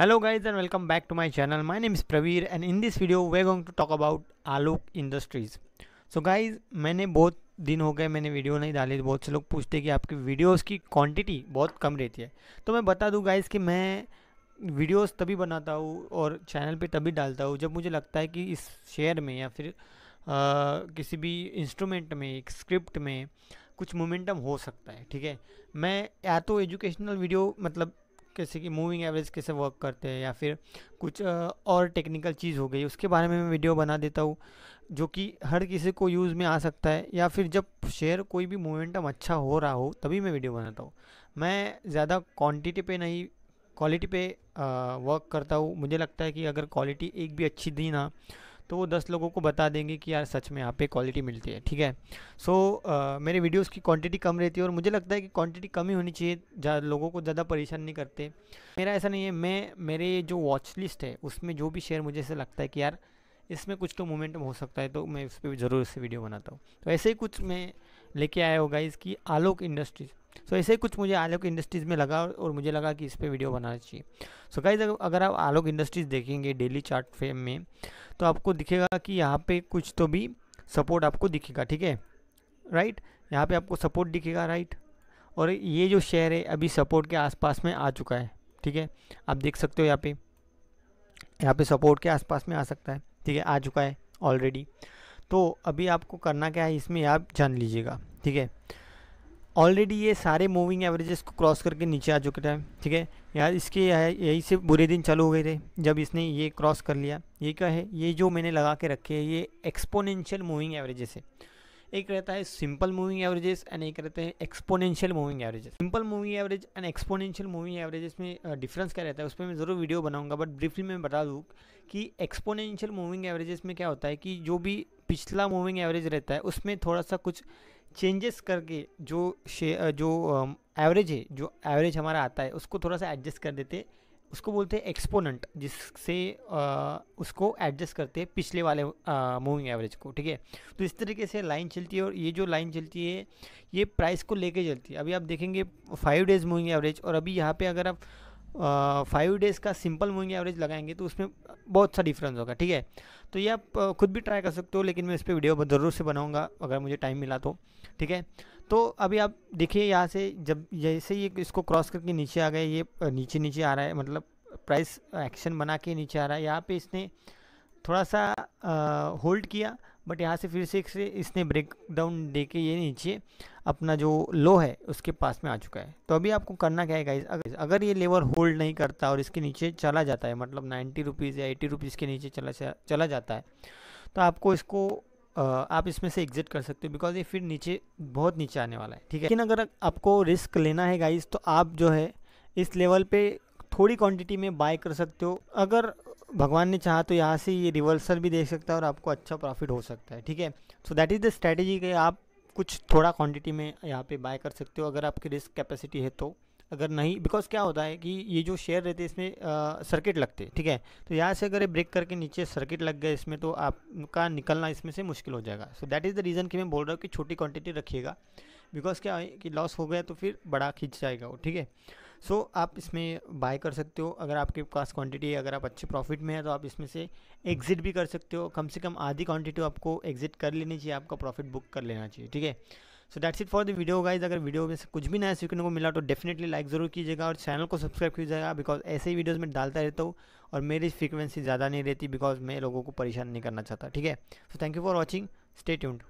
hello guys and welcome back to my channel my name is Praveer and in this video way going to talk about Alok Industries so guys मैंने बहुत दिन हो गए मैंने video नहीं डाली बहुत से लोग पूछते हैं कि आपकी वीडियोस की क्वांटिटी बहुत कम रहती है तो मैं बता दूं गाइस कि मैं वीडियोज़ तभी बनाता हूँ और चैनल पर तभी डालता हूँ जब मुझे लगता है कि इस शेयर में या फिर आ, किसी भी इंस्ट्रूमेंट में एक स्क्रिप्ट में कुछ मोमेंटम हो सकता है ठीक है मैं या तो एजुकेशनल वीडियो मतलब जैसे कि मूविंग एवरेज कैसे वर्क करते हैं या फिर कुछ और टेक्निकल चीज़ हो गई उसके बारे में मैं वीडियो बना देता हूँ जो कि हर किसी को यूज़ में आ सकता है या फिर जब शेयर कोई भी मोमेंटम अच्छा हो रहा हो तभी मैं वीडियो बनाता हूँ मैं ज़्यादा क्वान्टिटी पर नहीं क्वालिटी पे वर्क करता हूँ मुझे लगता है कि अगर क्वालिटी एक भी अच्छी दी ना तो वो दस लोगों को बता देंगे कि यार सच में यहाँ पे क्वालिटी मिलती है ठीक है सो so, uh, मेरे वीडियोस की क्वांटिटी कम रहती है और मुझे लगता है कि क्वांटिटी कम ही होनी चाहिए ज़्यादा लोगों को ज़्यादा परेशान नहीं करते मेरा ऐसा नहीं है मैं मेरे जो वॉच लिस्ट है उसमें जो भी शेयर मुझे ऐसा लगता है कि यार इसमें कुछ तो मोमेंटम हो सकता है तो मैं उस पर ज़रूर से वीडियो बनाता हूँ तो ऐसे ही कुछ मैं लेके आया होगा इसकी आलोक इंडस्ट्रीज़ सो so, ऐसे ही कुछ मुझे आलोक इंडस्ट्रीज़ में लगा और मुझे लगा कि इस पर वीडियो बनाना चाहिए सो so, गाइज अगर आप आलोक इंडस्ट्रीज़ देखेंगे डेली चार्ट फ्रेम में तो आपको दिखेगा कि यहाँ पे कुछ तो भी सपोर्ट आपको दिखेगा ठीक है राइट यहाँ पे आपको सपोर्ट दिखेगा राइट और ये जो शेयर है अभी सपोर्ट के आसपास में आ चुका है ठीक है आप देख सकते हो यहाँ पे यहाँ पे सपोर्ट के आसपास में आ सकता है ठीक है आ चुका है ऑलरेडी तो अभी आपको करना क्या है इसमें आप जान लीजिएगा ठीक है ऑलरेडी ये सारे मूविंग एवरेजेस को क्रॉस करके नीचे आ चुके थे ठीक है यार इसके यही से बुरे दिन चालू हो गए थे जब इसने ये क्रॉस कर लिया ये क्या है ये जो मैंने लगा के रखे है ये एक्सपोनेंशियल मूविंग एवरेजेस है एक रहता है सिंपल मूविंग एवरेजेस एंड एक रहते हैं exponential moving averages simple moving average and exponential moving averages में डिफरेंस क्या रहता है उस पर मैं ज़रूर वीडियो बनाऊंगा बट ब्रीफली मैं बता दूँ कि एक्सपोनेंशियल मूविंग एवरेजेस में क्या होता है कि जो भी पिछला मूविंग एवरेज रहता है उसमें थोड़ा सा कुछ चेंजेस करके जो शे जो एवरेज है जो एवरेज हमारा आता है उसको थोड़ा सा एडजस्ट कर देते उसको बोलते हैं एक्सपोनेंट जिससे उसको एडजस्ट करते हैं पिछले वाले मूविंग एवरेज को ठीक है तो इस तरीके से लाइन चलती है और ये जो लाइन चलती है ये प्राइस को लेके चलती है अभी आप देखेंगे फाइव डेज़ मूविंग एवरेज और अभी यहाँ पे अगर आप फाइव डेज़ का सिंपल मूविंग एवरेज लगाएंगे तो उसमें बहुत सा डिफरेंस होगा ठीक है तो ये आप खुद भी ट्राई कर सकते हो लेकिन मैं इस पर वीडियो ज़रूर से बनाऊँगा अगर मुझे टाइम मिला तो ठीक है तो अभी आप देखिए यहाँ से जब जैसे ये इसको क्रॉस करके नीचे आ गए ये नीचे नीचे आ रहा है मतलब प्राइस एक्शन बना के नीचे आ रहा है यहाँ पे इसने थोड़ा सा होल्ड किया बट यहाँ से फिर से इसने ब्रेक डाउन दे के ये नीचे अपना जो लो है उसके पास में आ चुका है तो अभी आपको करना क्या है गाइज अगर अगर ये लेवल होल्ड नहीं करता और इसके नीचे चला जाता है मतलब नाइन्टी रुपीज़ या एटी रुपीज़ के नीचे चला चला जाता है तो आपको इसको आप इसमें से एग्जिट कर सकते हो बिकॉज ये फिर नीचे बहुत नीचे आने वाला है ठीक है लेकिन अगर आपको रिस्क लेना है गाइज तो आप जो है इस लेवल पर थोड़ी क्वांटिटी में बाय कर सकते हो अगर भगवान ने चाहा तो यहाँ से ये रिवर्सल भी देख सकता है और आपको अच्छा प्रॉफिट हो सकता है ठीक है so that is the strategy कि आप कुछ थोड़ा क्वांटिटी में यहाँ पे बाय कर सकते हो अगर आपकी रिस्क कैपेसिटी है तो अगर नहीं बिकॉज क्या होता है कि ये जो शेयर रहते हैं इसमें सर्किट लगते हैं ठीक है तो यहाँ से अगर ये ब्रेक करके नीचे सर्किट लग गए इसमें तो आपका निकलना इसमें से मुश्किल हो जाएगा so that is the reason कि मैं बोल रहा हूँ कि छोटी क्वान्टिटी रखिएगा बिकॉज क्या है कि लॉस हो गया तो फिर बड़ा खींच जाएगा वो ठीक है सो so, आप इसमें बाय कर सकते हो अगर आपके पास क्वांटिटी है अगर आप अच्छे प्रॉफिट में है तो आप इसमें से एग्ज़िट भी कर सकते हो कम से कम आधी क्वांटिटी आपको एग्ज़िट कर लेनी चाहिए आपका प्रॉफिट बुक कर लेना चाहिए ठीक है so that's it for the video guys अगर वीडियो में से कुछ भी नया सीखने को मिला तो डेफिनेटली लाइक ज़रूर कीजिएगा और चैनल को सब्सक्राइब कीजिएगा बिकॉज ऐसे ही वीडियोज़ में डालता रहता हूँ और मेरी फ्रीक्वेंसी ज़्यादा नहीं रहती बिकॉज मैं लोगों को परेशान नहीं करना चाहता ठीक है so thank you for watching stay tuned